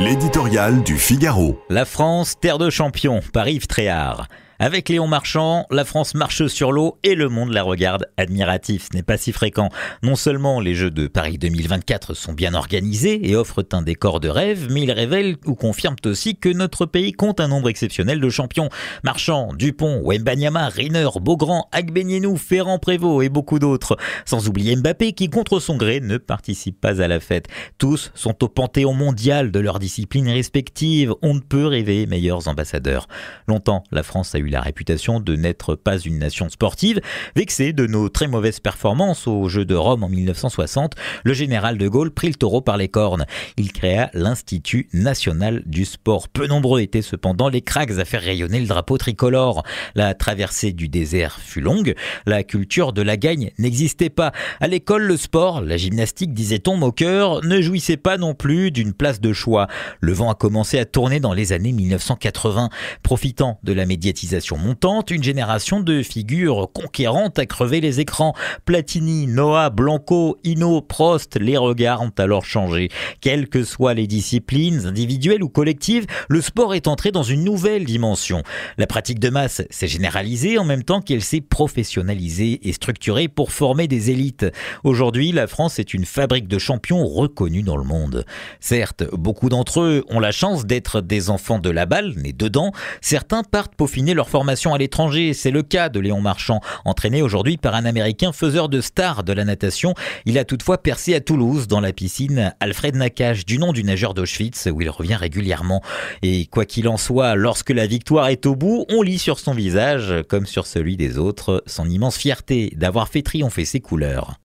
L'éditorial du Figaro. La France, terre de champions, par Yves Tréhard. Avec Léon Marchand, la France marche sur l'eau et le monde la regarde admiratif. Ce n'est pas si fréquent. Non seulement les Jeux de Paris 2024 sont bien organisés et offrent un décor de rêve, mais ils révèlent ou confirment aussi que notre pays compte un nombre exceptionnel de champions. Marchand, Dupont, Wembanyama, Riner, Beaugrand, Agbenienou, ferrand Prévost et beaucoup d'autres. Sans oublier Mbappé qui, contre son gré, ne participe pas à la fête. Tous sont au panthéon mondial de leurs disciplines respectives. On ne peut rêver meilleurs ambassadeurs. Longtemps, la France a eu la réputation de n'être pas une nation sportive. Vexé de nos très mauvaises performances aux Jeux de Rome en 1960, le général de Gaulle prit le taureau par les cornes. Il créa l'Institut national du sport. Peu nombreux étaient cependant les craques à faire rayonner le drapeau tricolore. La traversée du désert fut longue, la culture de la gagne n'existait pas. À l'école, le sport, la gymnastique, disait-on moqueur, ne jouissait pas non plus d'une place de choix. Le vent a commencé à tourner dans les années 1980, profitant de la médiatisation montante, une génération de figures conquérantes a crevé les écrans. Platini, Noah, Blanco, Hino, Prost, les regards ont alors changé. Quelles que soient les disciplines, individuelles ou collectives, le sport est entré dans une nouvelle dimension. La pratique de masse s'est généralisée en même temps qu'elle s'est professionnalisée et structurée pour former des élites. Aujourd'hui, la France est une fabrique de champions reconnue dans le monde. Certes, beaucoup d'entre eux ont la chance d'être des enfants de la balle, nés dedans. Certains partent peaufiner leur formation à l'étranger. C'est le cas de Léon Marchand, entraîné aujourd'hui par un Américain faiseur de stars de la natation. Il a toutefois percé à Toulouse dans la piscine Alfred Nakache, du nom du nageur d'Auschwitz, où il revient régulièrement. Et quoi qu'il en soit, lorsque la victoire est au bout, on lit sur son visage, comme sur celui des autres, son immense fierté d'avoir fait triompher ses couleurs.